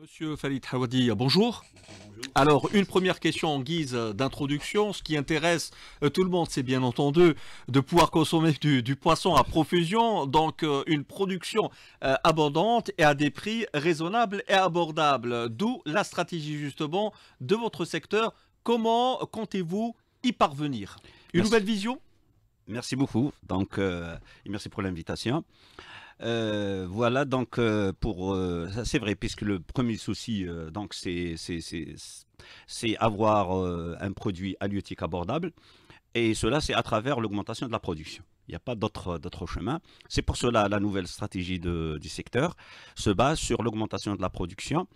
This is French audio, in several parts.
Monsieur Falit Hawadi, bonjour. Alors, une première question en guise d'introduction. Ce qui intéresse euh, tout le monde, c'est bien entendu de pouvoir consommer du, poisson à profusion, donc euh, une production euh, abondante et à des prix raisonnables et abordables. D'où la stratégie justement de votre secteur. Comment comptez-vous y parvenir Une nouvelle vision Merci beaucoup. Donc, merci pour l'invitation. Euh, voilà, donc euh, pour euh, c'est vrai, puisque le premier souci, donc c'est c'est avoir un produit halieutique abordable, et cela c'est à travers l'augmentation de la production. Il n'y a pas d'autre chemin. C'est pour cela la nouvelle stratégie du secteur se base sur l'augmentation de la production.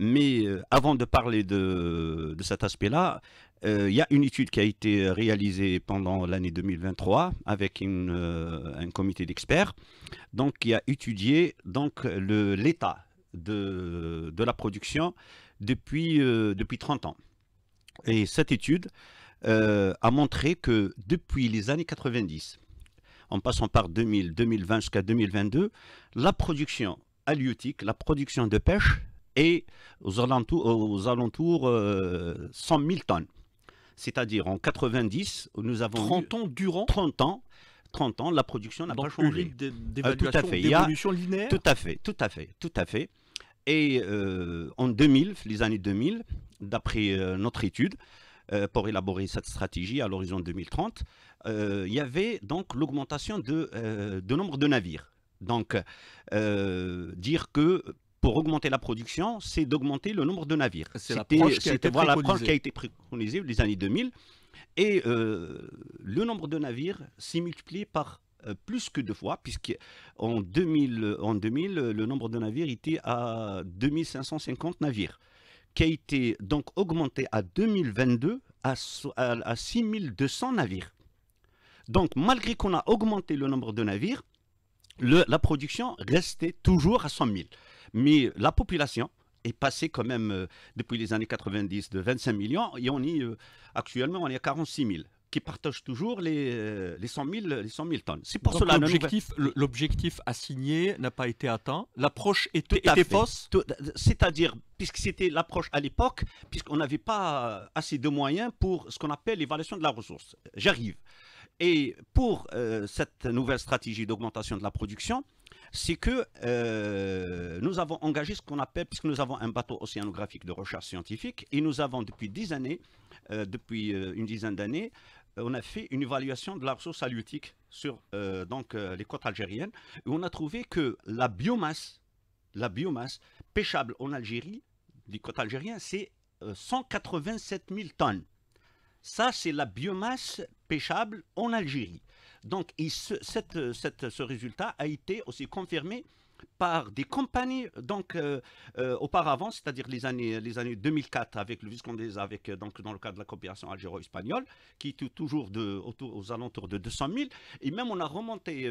Mais avant de parler de, de cet aspect-là, euh, il y a une étude qui a été euh, réalisée pendant l'année 2023 avec euh, un comité d'experts donc, qui a étudié l'état de, la production depuis, 30 ans. Et cette étude a montré que depuis les années 90, en passant par 2000, 2020 jusqu'à 2022, la production halieutique, la production de pêche est aux alentours, aux alentours 100 000 tonnes. C'est-à-dire en 90, nous avons 30 ans durant 30 ans 30 ans, la production n'a pas changé. Euh, tout à fait. linéaire. Tout à fait, tout à fait, tout à fait. Et euh, en 2000, les années 2000, d'après euh, notre étude, pour élaborer cette stratégie à l'horizon 2030, il y avait donc l'augmentation de, de nombre de navires. Donc, dire que pour augmenter la production, c'est d'augmenter le nombre de navires. C'est la qui, a été qui a été préconisée les années 2000. Et euh, le nombre de navires s'est multiplié par euh, plus que deux fois, en 2000, en 2000, le nombre de navires était à 2550 navires, qui a été donc augmenté à 2022 à, à, 6200 navires. Donc, malgré qu'on a augmenté le nombre de navires, la production restait toujours à 100 000. Mais la population est passée quand même euh, depuis les années 90 de 25 millions et on est euh, actuellement on est à 46 000 qui partagent toujours les, euh, les, 100, 000, les 100 tonnes. C'est pour cela l'objectif, l'objectif assigné n'a pas été atteint. L'approche était, fausse. C'est-à-dire, puisque c'était l'approche à l'époque, puisqu'on n'avait pas assez de moyens pour ce qu'on appelle l'évaluation de la ressource. J'arrive. Et pour cette nouvelle stratégie d'augmentation de la production, c'est que euh, nous avons engagé ce qu'on appelle, puisque nous avons un bateau océanographique de recherche scientifique, et nous avons depuis dix années, euh, depuis euh, une dizaine d'années, on a fait une évaluation de la ressource halieutique sur donc, les côtes algériennes, et on a trouvé que la biomasse, la biomasse pêchable en Algérie, des côtes algériennes, c'est 187 000 tonnes. Ça, c'est la biomasse pêchable en Algérie. Donc, ce, résultat a été aussi confirmé par des compagnies donc euh, euh, auparavant, c'est-à-dire les années 2004 avec le Visconde, avec euh, dans le cadre de la coopération algéro-espagnole, qui était toujours aux alentours de 200 000, et même on a remonté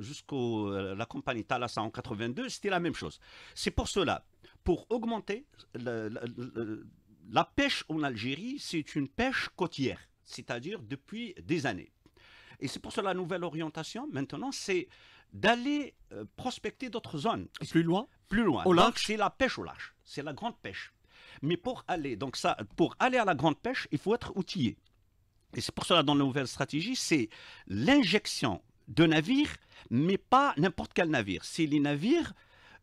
jusqu'au la compagnie Thalassa en 82, c'était la même chose. C'est pour cela, pour augmenter la pêche en Algérie, c'est une pêche côtière, c'est-à-dire depuis des années. Et c'est pour cela la nouvelle orientation, maintenant, c'est d'aller euh, prospecter d'autres zones. Ah, plus loin Plus loin. Au large C'est la pêche au large. C'est la grande pêche. Mais pour aller, donc ça, pour aller à la grande pêche, il faut être outillé. Et c'est pour cela, dans la nouvelle stratégie, c'est l'injection de navires, mais pas n'importe quel navire. C'est les navires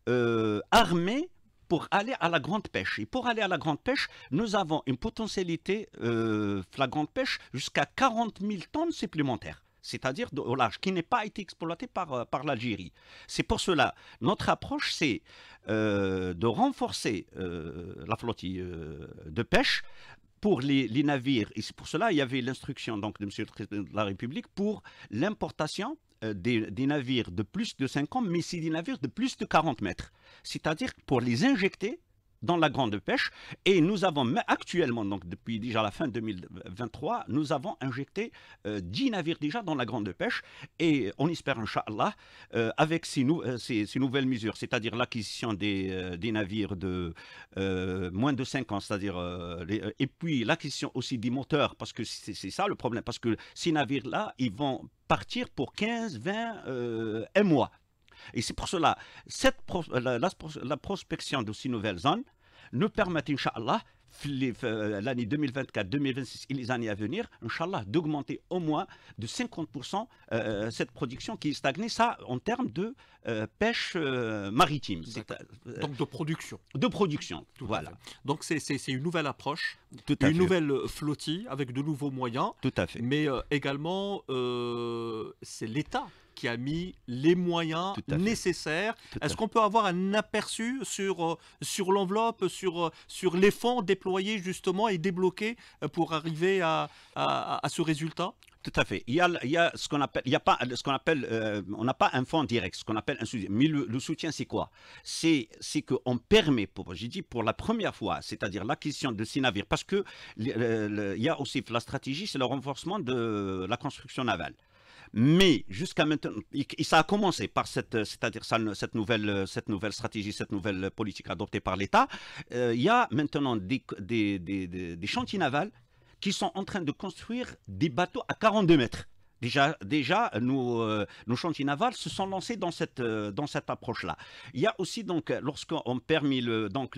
euh, armés pour aller à la grande pêche. Et pour aller à la grande pêche, nous avons une potentialité, euh, la grande pêche, jusqu'à 40 000 tonnes supplémentaires c'est-à-dire au large, qui n'est pas été exploité par, euh, par l'Algérie. C'est pour cela, notre approche, c'est euh, de renforcer euh, la flottille de pêche pour les, navires. Et c'est pour cela, il y avait l'instruction donc, de M. le Président de la République pour l'importation euh, des, navires de plus de 50, mais c'est des navires de plus de 40 mètres. C'est-à-dire pour les injecter, dans la grande pêche. Et nous avons actuellement, donc depuis déjà la fin 2023, nous avons injecté 10 euh, navires déjà dans la grande pêche. Et on espère, Inch'Allah, euh, avec euh, ces, nouvelles mesures, c'est-à-dire l'acquisition des, des, navires de moins de 5 ans, c'est-à-dire, et puis l'acquisition aussi des moteurs, parce que c'est ça le problème, parce que ces navires-là, ils vont partir pour 15, 20 mois. Et c'est pour cela, cette la, prospection de ces nouvelles zones nous permet, Inch'Allah, euh, l'année 2024, 2026 et les années à venir, Inch'Allah, d'augmenter au moins de 50% euh, cette production qui est stagnée, ça en termes de euh, pêche maritime. Donc de production. De production, Tout voilà. Donc c'est une nouvelle approche, une nouvelle flottille avec de nouveaux moyens. Tout à fait. Mais également, c'est l'État qui a mis les moyens nécessaires. Est-ce qu'on peut avoir un aperçu sur, euh, sur l'enveloppe, sur, euh, sur les fonds déployés justement et débloqués euh, pour arriver à, à, ce résultat tout à fait. Il y a, il y a ce qu'on appelle, il y a pas ce qu'on appelle, on n'a pas un fonds direct, ce qu'on appelle un Mais le, soutien, c'est quoi C'est c'est qu'on permet, pour, j'ai dit pour la première fois, c'est-à-dire l'acquisition de ces navires, parce que il y a aussi la stratégie, c'est le renforcement de la construction navale. Mais jusqu'à maintenant, ça a commencé par cette, euh, euh, cette nouvelle, stratégie, cette nouvelle politique adoptée par l'État. Euh, il y a maintenant des, chantiers navals qui sont en train de construire des bateaux à 42 mètres. Déjà, déjà nos, chantiers navals se sont lancés dans cette, cette approche-là. Il y a aussi, donc, lorsqu'on permis le, donc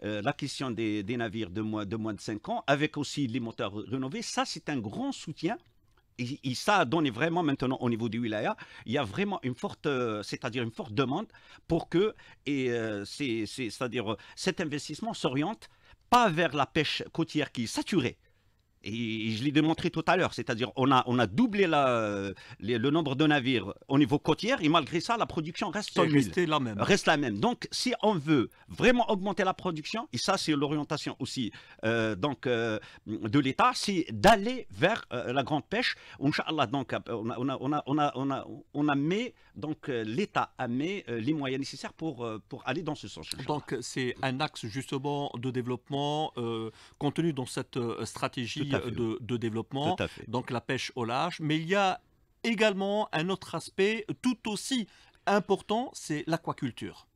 la question des, navires de moins, de moins de 5 ans, avec aussi les moteurs rénovés, ça, c'est un grand soutien et, ça a donné vraiment maintenant au niveau du wilaya, il y a vraiment une forte, euh, c'est-à-dire une forte demande pour que, et euh, c'est, à dire euh, cet investissement s'oriente pas vers la pêche côtière qui est saturée, et je l'ai démontré tout à l'heure, c'est-à-dire on a, on a doublé la, le nombre de navires au niveau côtier et malgré ça, la production reste la même. Reste la même. Donc si on veut vraiment augmenter la production, et ça c'est l'orientation aussi euh, donc, euh, de l'État, c'est d'aller vers euh, la grande pêche. Inch'Allah, on a, on a, on a, on a, on a, mis, donc l'État a mis les moyens nécessaires pour, pour aller dans ce sens. Donc c'est un axe justement de développement contenu dans cette stratégie euh, de, développement, donc la pêche au large. Mais il y a également un autre aspect tout aussi important, c'est l'aquaculture.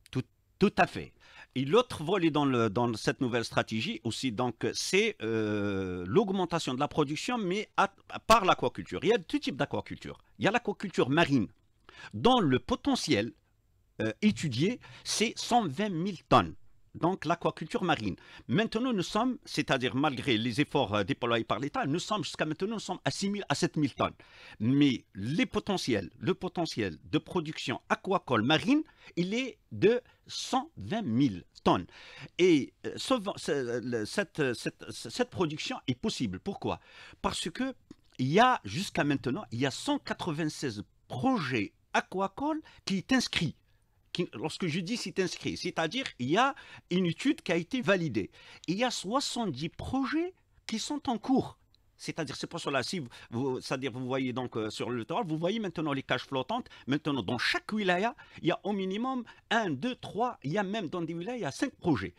Tout, à fait. Et l'autre volet dans, dans, cette nouvelle stratégie aussi, donc, c'est euh, l'augmentation de la production, mais par l'aquaculture. Il y a deux types d'aquaculture. Il y a l'aquaculture marine, dont le potentiel euh, étudié, c'est 120 000 tonnes donc l'aquaculture marine. Maintenant, nous sommes, c'est-à-dire malgré les efforts euh, déployés par l'État, nous sommes jusqu'à maintenant sommes à 6 000 à 7 000 tonnes. Mais les potentiels, le potentiel de production aquacole marine, il est de 120 000 tonnes. Et euh, euh, cette, production est possible. Pourquoi Parce que il y a jusqu'à maintenant, il y a 196 projets aquacoles qui est inscrits lorsque je dis c'est inscrit, c'est-à-dire il y a une étude qui a été validée. Il y a 70 projets qui sont en cours. C'est-à-dire, c'est pas cela, si vous, c'est-à-dire, vous voyez donc euh, sur le littoral, vous voyez maintenant les cages flottantes. Maintenant, dans chaque wilaya, il y a au minimum un, deux, trois, il y a même dans des wilayas, il y a 5 projets.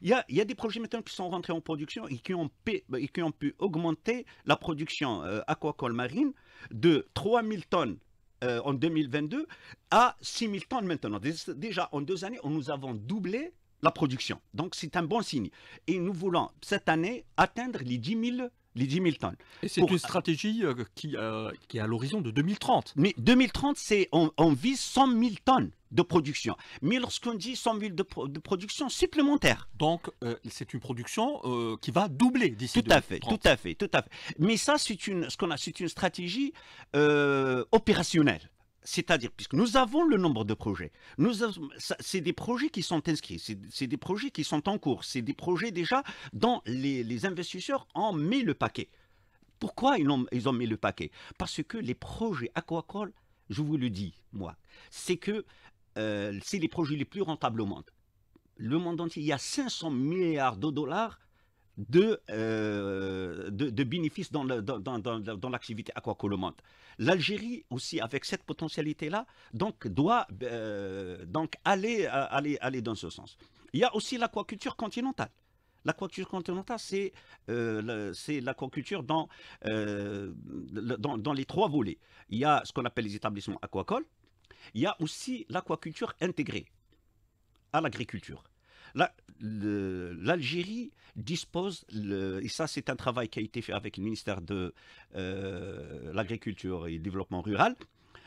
Il y, a, des projets maintenant qui sont rentrés en production et qui ont, pu, augmenter la production euh, aquacole marine de 3000 tonnes euh, en 2022 à 6 000 tonnes maintenant. Déjà, en deux années, nous avons doublé la production. Donc, c'est un bon signe. Et nous voulons, cette année, atteindre les 10 000 Lydie Milton. Et c'est une stratégie euh, euh, qui, est à l'horizon de 2030. Mais 2030, c'est on, vise 100 000 tonnes de production. Mais lorsqu'on dit 100 000 de, production supplémentaire. Donc, euh, c'est une production qui va doubler d'ici tout 2030. à fait, tout à fait, tout à fait. Mais ça, c'est une, ce qu'on c'est une stratégie opérationnelle. C'est-à-dire, puisque nous avons le nombre de projets, c'est des projets qui sont inscrits, c'est des projets qui sont en cours, c'est des projets déjà dont les, investisseurs ont mis le paquet. Pourquoi ils ont, ils ont mis le paquet Parce que les projets aquacoles, je vous le dis, moi, c'est que euh, c'est les projets les plus rentables au monde. Le monde entier, il y a 500 milliards de dollars euh, de, de, bénéfices dans l'activité dans, dans, aquacolomante. L'Algérie aussi, avec cette potentialité-là, donc doit euh, donc aller, euh, aller, aller dans ce sens. Il y a aussi l'aquaculture continentale. L'aquaculture continentale, c'est l'aquaculture dans, dans, dans les trois volets. Il y a ce qu'on appelle les établissements aquacoles, il y a aussi l'aquaculture intégrée à l'agriculture. L'Algérie dispose, et ça c'est un travail qui a été fait avec le ministère de euh, l'Agriculture et Développement Rural,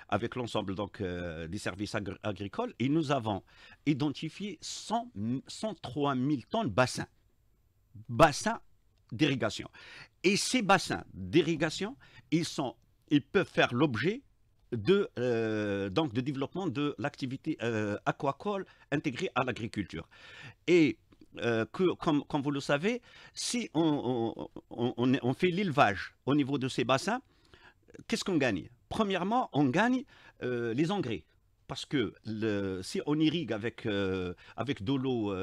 avec l'ensemble euh, des services agricoles, et nous avons identifié 103 000 tonnes de bassins, bassins d'irrigation. Et ces bassins d'irrigation, ils, sont, ils peuvent faire l'objet de, euh, donc de développement de l'activité euh, aquacole intégrée à l'agriculture. Et euh, que, comme, vous le savez, si on, on, fait l'élevage au niveau de ces bassins, qu'est-ce qu'on gagne Premièrement, on gagne les engrais parce que si on irrigue avec, avec de l'eau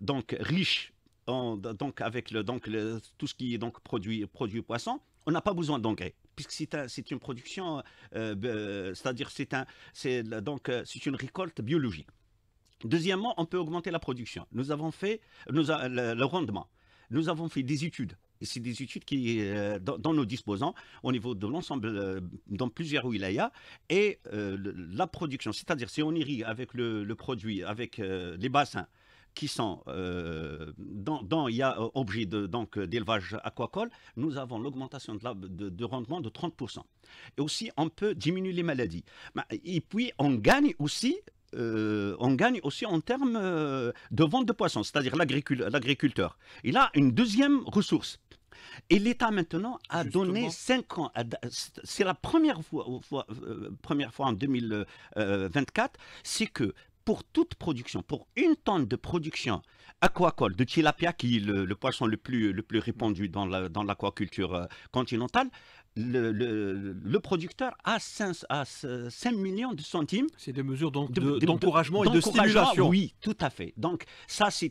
donc riche, en, donc avec le, donc tout ce qui est donc produit, produit poisson, on n'a pas besoin d'engrais puisque c'est une production, euh, c'est-à-dire c'est donc euh, c'est une récolte biologique. Deuxièmement, on peut augmenter la production. Nous avons fait le, rendement. Nous avons fait des études. Et c'est des études qui, euh, dans, nos disposants, au niveau de l'ensemble, dans plusieurs wilayas, et la production, c'est-à-dire si on irrigue avec le produit, avec les bassins, qui sont euh, dans, il y a euh, objet de, donc euh, d'élevage aquacole, nous avons l'augmentation de, la, de, de, rendement de 30%. Et aussi, on peut diminuer les maladies. Bah, et puis, on gagne aussi on gagne aussi en termes de vente de poissons, c'est-à-dire l'agriculteur. Il a une deuxième ressource. Et l'État maintenant a donné 5 ans, c'est la première fois, première fois en 2024, c'est que pour toute production, pour une tonne de production aquacole de tilapia, qui est le, poisson le plus, le plus répandu dans l'aquaculture euh, continentale, le, producteur a 5, millions de centimes. C'est des mesures d'encouragement et de stimulation. Oui, tout à fait. Donc, ça, ces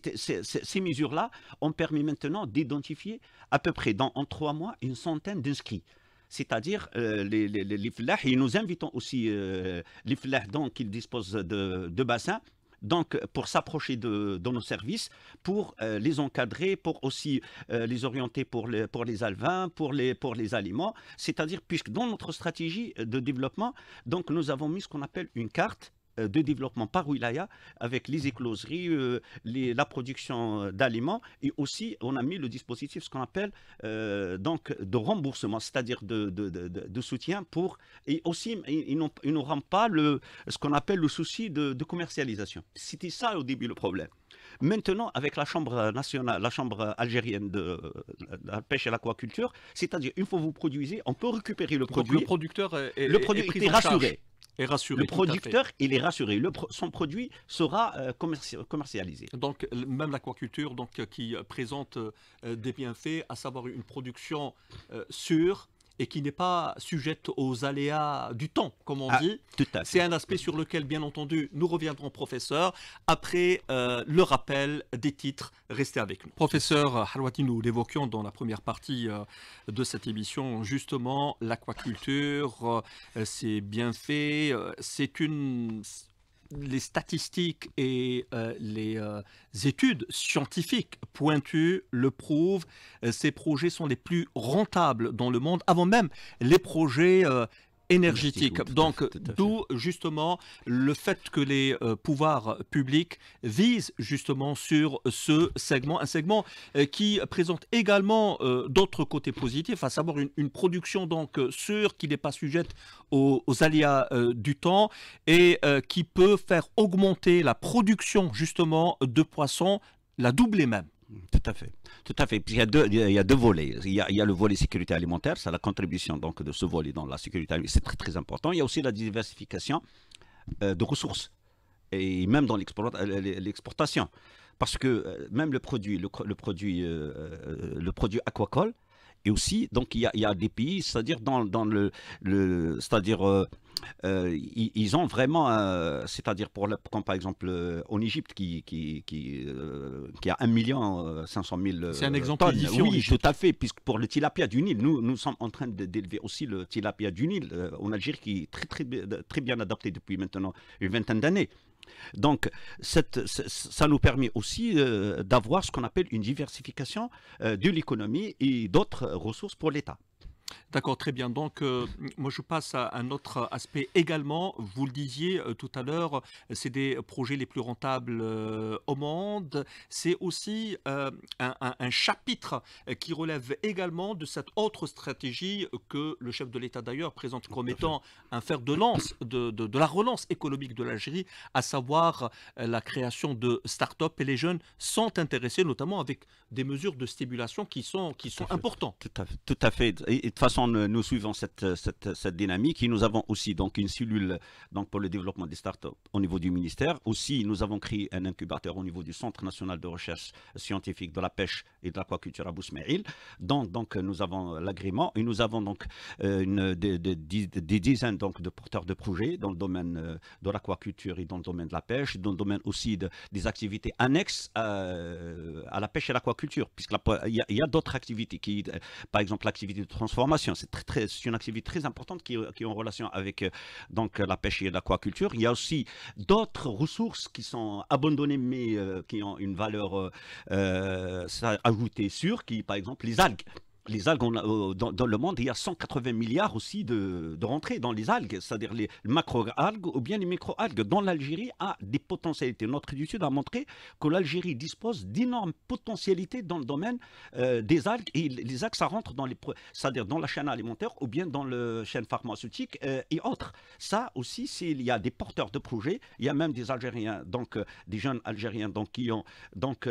mesures-là ont permis maintenant d'identifier à peu près dans, en trois mois une centaine d'inscrits c'est-à-dire euh, les, les, et nous invitons aussi euh, les flèches donc ils disposent de, bassins, donc pour s'approcher de, nos services, pour euh, les encadrer, pour aussi les orienter pour les, pour alvins, pour les, pour les aliments, c'est-à-dire puisque dans notre stratégie de développement, donc nous avons mis ce qu'on appelle une carte euh, de développement par wilaya avec les écloseries, euh, la production euh, d'aliments et aussi on a mis le dispositif ce qu'on appelle donc de remboursement, c'est-à-dire de, soutien pour et aussi ils n'auront pas le, ce qu'on appelle le souci de, commercialisation. C'était ça au début le problème. Maintenant, avec la Chambre nationale, la Chambre algérienne de la pêche et l'aquaculture, c'est-à-dire une fois vous produisez, on peut récupérer le produit. le producteur le produit est, rassuré. Le producteur, il est rassuré. son produit sera euh, commercialisé. Donc, même l'aquaculture donc, euh, qui euh, présente des bienfaits, à savoir une production sûre, et qui n'est pas sujette aux aléas du temps, comme on ah, dit. C'est un aspect sur lequel, bien entendu, nous reviendrons, professeur, après euh, le rappel des titres. Restez avec nous. Professeur Halwati, nous l'évoquions dans la première partie euh, de cette émission, justement, l'aquaculture, ses euh, c'est bien fait, c'est une les statistiques et euh, les euh, études scientifiques pointues le prouvent, euh, ces projets sont les plus rentables dans le monde, avant même les projets énergétique. Donc, d'où justement le fait que les euh, pouvoirs publics visent justement sur ce segment, un segment euh, qui présente également euh, d'autres côtés positifs, à savoir une, production donc sûre qui n'est pas sujette aux, aux aléas du temps et qui peut faire augmenter la production justement de poissons, la doubler même. Tout à fait. Tout à fait. il, y a deux, volets. Il y a, le volet sécurité alimentaire, c'est la contribution donc, de ce volet dans la sécurité alimentaire. C'est très, très important. Il y a aussi la diversification euh, de ressources, et même dans euh, l'exportation. Parce que euh, même le produit, le, produit, le produit aquacole, et aussi, donc, il y a, des pays, c'est-à-dire dans, le, le c'est-à-dire euh, euh, ils, ont vraiment, c'est-à-dire pour comme par exemple euh, en Égypte qui qui, qui, a un million de mille. C'est un exemple tonnes. Oui, tout à fait, puisque pour le tilapia du Nil, nous nous sommes en train d'élever aussi le tilapia du Nil en Algérie qui est très très très bien adapté depuis maintenant une vingtaine d'années. Donc, cette, ça nous permet aussi euh, d'avoir ce qu'on appelle une diversification euh, de l'économie et d'autres ressources pour l'État. D'accord, très bien. Donc, euh, moi, je passe à un autre aspect également. Vous le disiez euh, tout à l'heure, c'est des projets les plus rentables euh, au monde. C'est aussi un, chapitre qui relève également de cette autre stratégie que le chef de l'État d'ailleurs présente comme étant un fer de lance de, la relance économique de l'Algérie, à savoir la création de start-up. Et les jeunes sont intéressés, notamment avec des mesures de stimulation qui sont, qui sont importantes. Tout à, fait façon, euh, nous suivons cette, euh, cette, euh, cette, dynamique et nous avons aussi donc une cellule donc, pour le développement des startups au niveau du ministère. Aussi, nous avons créé un incubateur au niveau du Centre national de recherche scientifique de la pêche et de l'aquaculture à Bousmeril Donc, donc, nous avons l'agrément et nous avons donc une, des, dizaines donc, de porteurs de projets dans le domaine de l'aquaculture et dans le domaine de la pêche, dans le domaine aussi de, des activités annexes à, la pêche et l'aquaculture, puisqu'il y a, d'autres activités, qui, par exemple l'activité de transformation c'est une activité très importante qui, est en relation avec euh, donc, la pêche et l'aquaculture. Il y a aussi d'autres ressources qui sont abandonnées mais euh, qui ont une valeur euh, ajoutée sûre, qui par exemple les algues les algues, euh, dans, le monde, il y a 180 milliards aussi de, de rentrées dans les algues, c'est-à-dire les macro-algues ou bien les micro-algues. Dans l'Algérie, a des potentialités. Notre étude a montré que l'Algérie dispose d'énormes potentialités dans le domaine euh, des algues. Et les algues, ça rentre dans, les, c'est-à-dire dans la chaîne alimentaire ou bien dans la chaîne pharmaceutique euh, et autres. Ça aussi, c'est, il y a des porteurs de projets. Il y a même des Algériens, donc des jeunes Algériens donc, qui ont donc,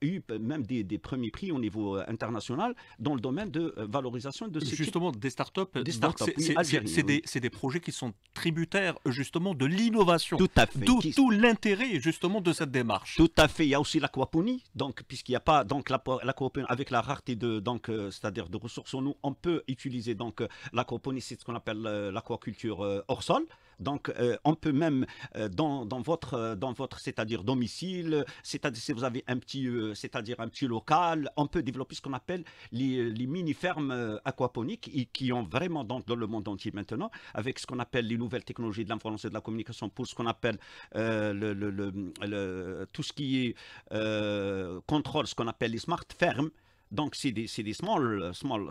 eu même des, premiers prix au niveau international dans le domaine de euh, valorisation de ce Justement, des startups, start c'est des, projets qui sont tributaires euh, justement de l'innovation. Tout à fait. D'où tout l'intérêt justement de cette démarche. Tout à fait. Il y a aussi l'aquaponie, donc puisqu'il n'y a pas donc l'aquaponie avec la rareté de donc euh, c'est-à-dire de ressources en eau, on peut utiliser donc l'aquaponie, c'est ce qu'on appelle l'aquaculture hors sol. Donc, euh, on peut même, euh, dans, votre, euh, dans votre c'est-à-dire domicile, c'est-à-dire si vous avez un petit, c'est-à-dire un petit local, on peut développer ce qu'on appelle les, mini-fermes aquaponiques qui ont vraiment dans, dans, le monde entier maintenant, avec ce qu'on appelle les nouvelles technologies de l'information et de la communication pour ce qu'on appelle le, tout ce qui est contrôle, ce qu'on appelle les smart fermes. Donc, c'est des, small, small,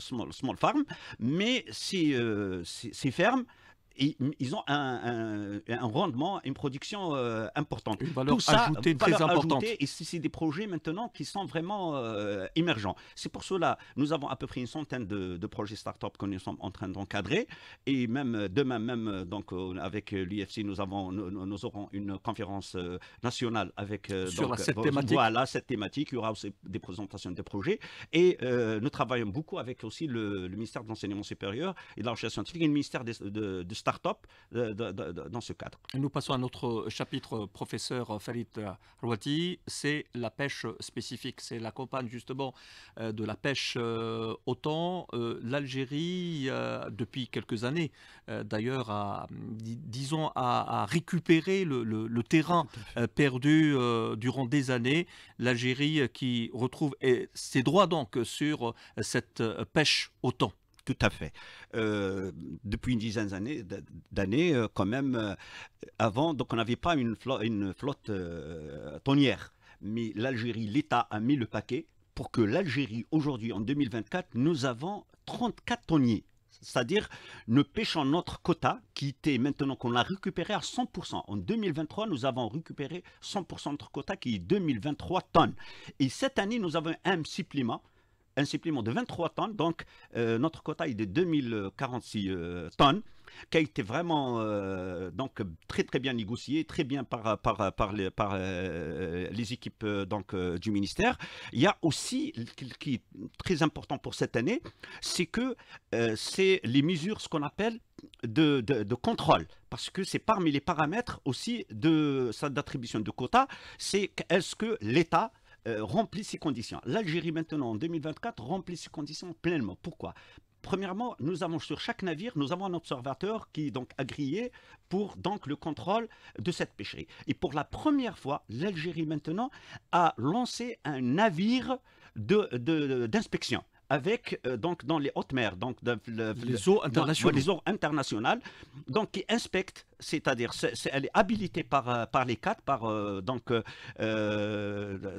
farms, mais ces, ces fermes ils ont un, rendement, une production euh, importante. Une valeur ajoutée très importante. et c'est des projets maintenant qui sont vraiment euh, émergents. C'est pour cela, nous avons à peu près une centaine de, projets start-up que nous sommes en train d'encadrer. Et même demain, même donc, euh, avec l'IFC, nous, avons, nous, aurons une conférence nationale avec. Sur cette thématique. cette thématique. Il y aura aussi des présentations de projets. Et nous travaillons beaucoup avec aussi le, ministère de l'Enseignement supérieur et de la Recherche scientifique et le ministère de, de start-up euh, dans ce cadre. nous passons à notre chapitre, euh, professeur euh, Farid Rouati, c'est la pêche spécifique. C'est la campagne justement de la pêche autant. L'Algérie, depuis quelques années d'ailleurs, a, disons, récupérer récupéré le, terrain perdu durant des années. L'Algérie qui retrouve ses droits donc sur cette pêche autant tout à fait. Euh, depuis une dizaine d'années, euh, quand même, euh, avant, donc on n'avait pas une, flotte, tonnière. Mais l'Algérie, l'État a mis le paquet pour que l'Algérie, aujourd'hui, en 2024, nous avons 34 tonniers. C'est-à-dire, nous pêchons notre quota, qui était maintenant qu'on l'a récupéré à 100%. En 2023, nous avons récupéré 100% de notre quota, qui est 2023 tonnes. Et cette année, nous avons un supplément un supplément de 23 tonnes. Donc, euh, notre quota est de 2046 euh, tonnes, qui a été vraiment euh, donc, très, très bien négocié, très bien par, par, par, les, équipes donc, du ministère. Il y a aussi, ce qui est très important pour cette année, c'est que c'est les mesures, ce qu'on appelle de, contrôle, parce que c'est parmi les paramètres aussi de d'attribution de quotas, c'est est-ce que l'État euh, remplit ces conditions. L'Algérie maintenant en 2024 remplit ces conditions pleinement. Pourquoi Premièrement, nous avons sur chaque navire, nous avons un observateur qui est donc agréé pour donc le contrôle de cette pêcherie. Et pour la première fois, l'Algérie maintenant a lancé un navire d'inspection. De, avec euh, donc dans les hautes mers, donc les eaux internationales. les eaux internationales, donc qui inspectent, c'est-à-dire elle est habilitée par euh, par les quatre par euh, donc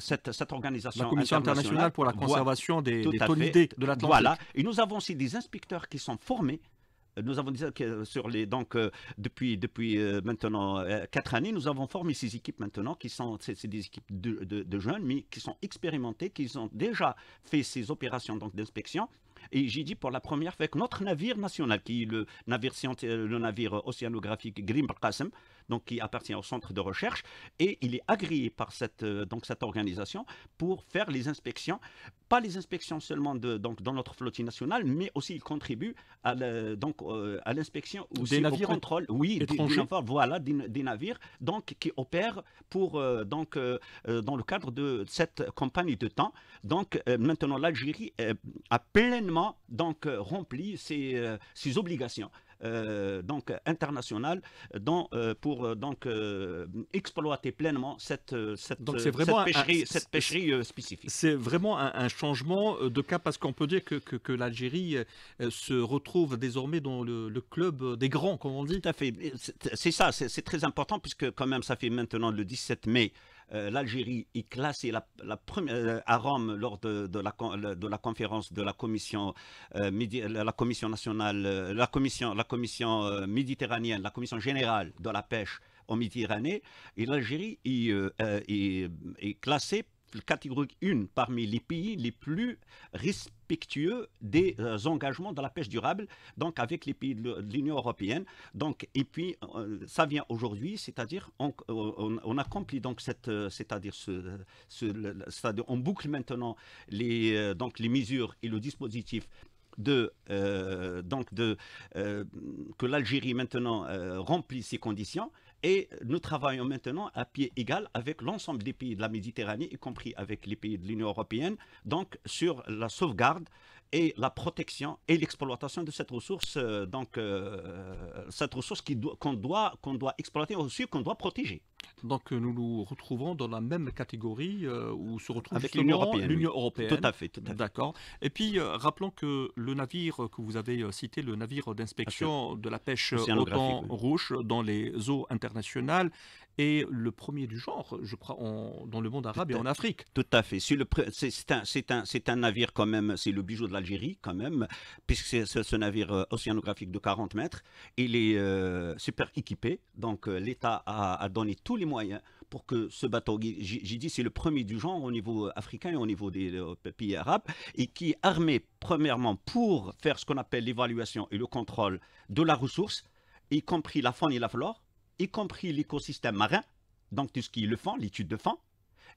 cette, cette organisation internationale, pour la conservation des, des de l'Atlantique. Voilà, et nous avons aussi des inspecteurs qui sont formés nous avons dit que euh, sur les donc euh, depuis depuis euh, maintenant quatre années, nous avons formé ces équipes maintenant qui sont des équipes de, jeunes mais qui sont expérimentées, qui ont déjà fait ces opérations donc d'inspection. Et j'ai dit pour la première fois que notre navire national, qui est le navire, le navire océanographique Grim donc qui appartient au centre de recherche, et il est agréé par cette, donc cette organisation pour faire les inspections pas les inspections seulement de, donc, dans notre flottille nationale, mais aussi ils contribuent à euh, l'inspection des navires oui, Des, voilà, des, navires donc, qui opèrent pour, euh, donc, euh, dans le cadre de cette campagne de temps. Donc maintenant, l'Algérie a pleinement donc, rempli ses obligations. Euh, donc, international euh, pour euh, donc, exploiter pleinement cette, cette, cette pêcherie, spécifique. C'est vraiment un, changement de cas parce qu'on peut dire que, l'Algérie se retrouve désormais dans le, club des grands, comme on dit. Tout fait. C'est ça, c'est très important puisque quand même ça fait maintenant le 17 mai euh, l'Algérie est classée la, première, euh, à Rome lors de, la, de, la, conférence de la commission, euh, la commission nationale, la commission, la commission méditerranéenne, la commission générale de la pêche en Méditerranée, et l'Algérie est, classée catégorie 1 parmi les pays les plus risqués respectueux des euh, engagements de la pêche durable, donc avec les pays de l'Union européenne. Donc, et puis, euh, ça vient aujourd'hui, c'est-à-dire on, euh, accomplit donc cette, c'est-à-dire ce, on boucle maintenant les, donc les mesures et le dispositif de, donc de, que l'Algérie maintenant remplit ces conditions. Et nous travaillons maintenant à pied égal avec l'ensemble des pays de la Méditerranée, y compris avec les pays de l'Union européenne, donc sur la sauvegarde et la protection et l'exploitation de cette ressource, euh, donc euh, cette ressource qu'on doit, doit, exploiter aussi, qu'on doit protéger. Donc euh, nous nous retrouvons dans la même catégorie où se retrouve l'Union européenne, l'Union européenne. Tout à fait, fait. D'accord. Et puis rappelons que le navire que vous avez cité, le navire d'inspection de la pêche temps Rouge dans les eaux internationales, et le premier du genre, je crois, dans le monde arabe et en Afrique. Tout à fait. C'est un, un, navire quand même, c'est le bijou de l'Algérie quand même, puisque c'est ce navire euh, océanographique de 40 mètres. Il est euh, super équipé, donc euh, l'État a, donné tous les moyens pour que ce bateau, j'ai dit, c'est le premier du genre au niveau africain et au niveau des pays arabes, et qui est armé premièrement pour faire ce qu'on appelle l'évaluation et le contrôle de la ressource, y compris la faune et la flore, y compris l'écosystème marin, donc tout ce qui le fond, l'étude de fond,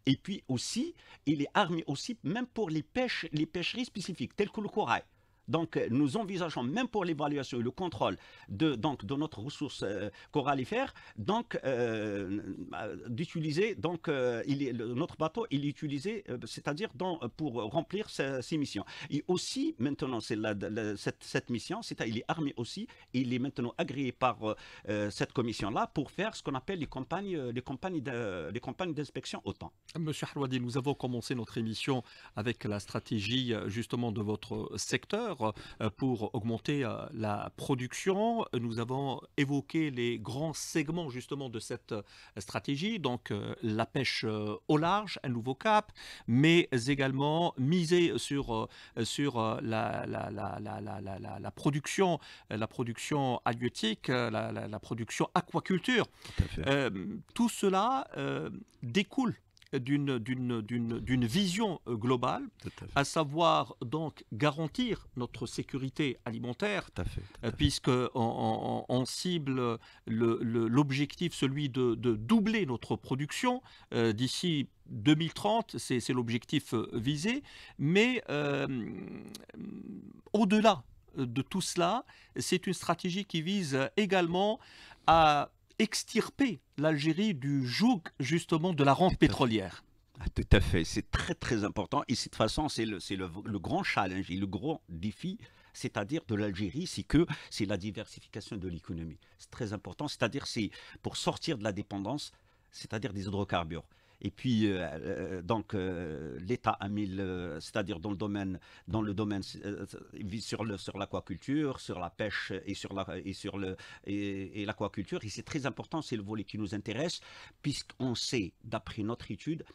et puis aussi, il est armé aussi même pour les pêches, les pêcheries spécifiques, telles que le corail. Donc, nous envisageons, même pour l'évaluation et le contrôle de, donc, de notre ressource euh, corallifère, donc, euh, euh, d'utiliser, donc, notre bateau, il est utilisé, c'est-à-dire pour remplir ces missions. Et aussi, maintenant, c'est cette, mission, c'est à dire il est armé aussi, il est maintenant agréé par cette commission-là pour faire ce qu'on appelle les campagnes, les campagnes, de, les campagnes d'inspection autant. Monsieur Harwadi, nous avons commencé notre émission avec la stratégie, justement, de votre secteur. Euh, pour augmenter euh, la production. Nous avons évoqué les grands segments justement de cette euh, stratégie, donc la pêche au large, un nouveau cap, mais également miser sur, sur la, la, la, la production, la production halieutique, la, production aquaculture. Tout, cela découle d'une vision euh, globale, à, savoir donc garantir notre sécurité alimentaire, euh, puisqu'on on, cible l'objectif, celui de, doubler notre production euh, d'ici 2030, c'est l'objectif visé, mais au-delà de tout cela, c'est une stratégie qui vise également à extirper l'Algérie du joug justement de la rente pétrolière. Ah, tout à fait, c'est très très important. Et de façon, c'est le, le, grand challenge et le grand défi, c'est-à-dire de l'Algérie, c'est que c'est la diversification de l'économie. C'est très important, c'est-à-dire c'est pour sortir de la dépendance, c'est-à-dire des hydrocarbures. Et puis, euh, euh, donc, euh, l'État a mis, c'est-à-dire dans le domaine, dans le domaine sur le sur l'aquaculture, sur la pêche et sur la et sur le et, l'aquaculture. Et c'est très important, c'est le volet qui nous intéresse, puisqu'on sait, d'après notre étude,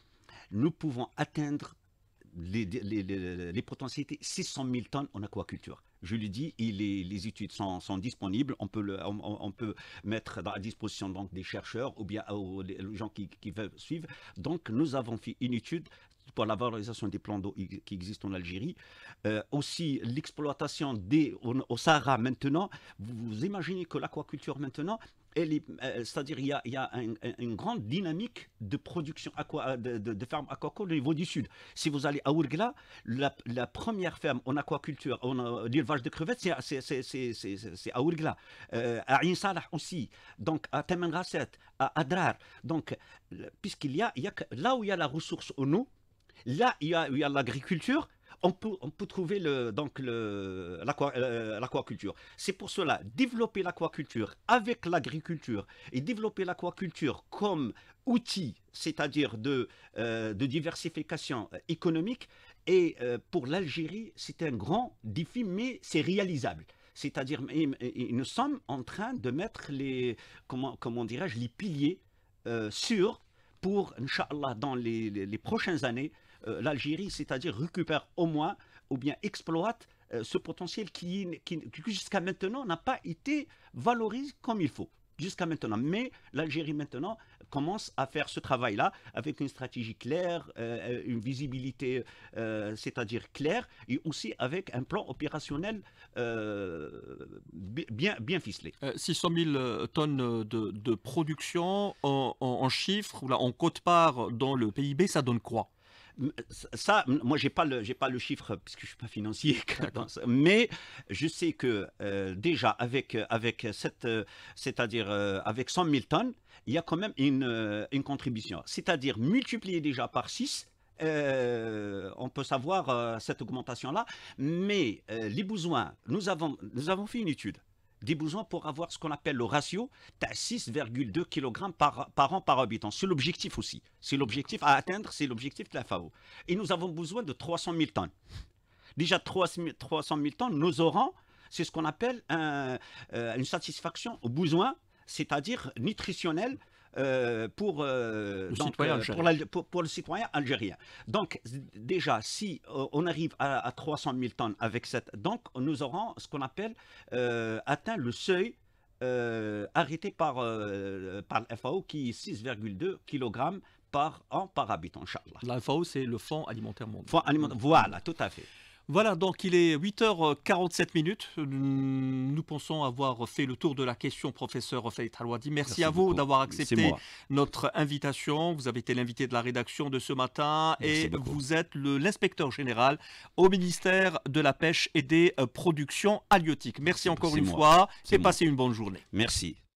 nous pouvons atteindre les, les, les, les potentialités 600 000 tonnes en aquaculture je lui dis, les études sont, disponibles, on peut, le, on, peut mettre à disposition donc des chercheurs ou bien aux, gens qui, veulent suivre. Donc nous avons fait une étude pour la valorisation des plans d'eau qui existent en Algérie. Euh, aussi l'exploitation des au, Sahara maintenant. vous imaginez que l'aquaculture maintenant, euh, c'est-à-dire il y a, une grande dynamique de production aqua, de, fermes aquacoles au niveau du sud. Si vous allez à Ourgla, la, première ferme en aquaculture, en élevage euh, de crevettes, c'est à Ourgla. Euh, à à Salah aussi, donc à Temengasset, à Adrar. Donc, puisqu'il y a, là où il y a la ressource en eau, là il y a, il y a l'agriculture, on peut, trouver donc euh, l'aquaculture. C'est pour cela, développer l'aquaculture avec l'agriculture et développer l'aquaculture comme outil, c'est-à-dire de, euh, diversification euh, économique, et pour l'Algérie, c'est un grand défi, mais c'est réalisable. C'est-à-dire, nous sommes en train de mettre les, comment, comment dirais-je, les piliers euh, sûrs pour, Inch'Allah, dans les prochaines années, euh, l'Algérie, c'est-à-dire récupère au moins ou bien exploite euh, ce potentiel qui, jusqu'à maintenant n'a pas été valorisé comme il faut jusqu'à maintenant. Mais l'Algérie maintenant commence à faire ce travail-là avec une stratégie claire, euh, une visibilité, c'est-à-dire claire, et aussi avec un plan opérationnel bien, bien ficelé. 600 000 tonnes de, production en, chiffres, en quote-part dans le PIB, ça donne quoi ça, moi, j'ai pas le, j'ai pas le chiffre parce que je suis pas financier, mais je sais que euh, déjà avec avec cette, euh, c'est-à-dire euh, avec 100 000 tonnes, il y a quand même une, une contribution. C'est-à-dire multiplier déjà par 6, on peut savoir cette augmentation-là, mais les besoins, nous avons, nous avons fait une étude des besoins pour avoir ce qu'on appelle le ratio, tu 6,2 kg par, par, an par habitant. C'est l'objectif aussi. C'est l'objectif à atteindre, c'est l'objectif de la FAO. Et nous avons besoin de 300 000 tonnes. Déjà 300 000 tonnes, nous aurons, c'est ce qu'on appelle euh, une satisfaction aux besoins, c'est-à-dire nutritionnelle, euh, pour, euh, le euh, pour, le citoyen algérien. Donc déjà, si on arrive à, 300 000 tonnes avec cette, donc nous aurons ce qu'on appelle atteint le seuil arrêté par, par qui est 6,2 kg par an par habitant, L'FAO c'est le Fonds alimentaire mondial. voilà, tout à fait. Voilà, donc il est 8h47 euh, minutes. Nous pensons avoir fait le tour de la question, professeur Faït Talwadi. Merci, à vous d'avoir accepté notre invitation. Vous avez été l'invité de la rédaction de ce matin et vous êtes l'inspecteur général au ministère de la Pêche et des euh, Productions halieutiques. Merci encore une fois et passez une bonne journée. Merci.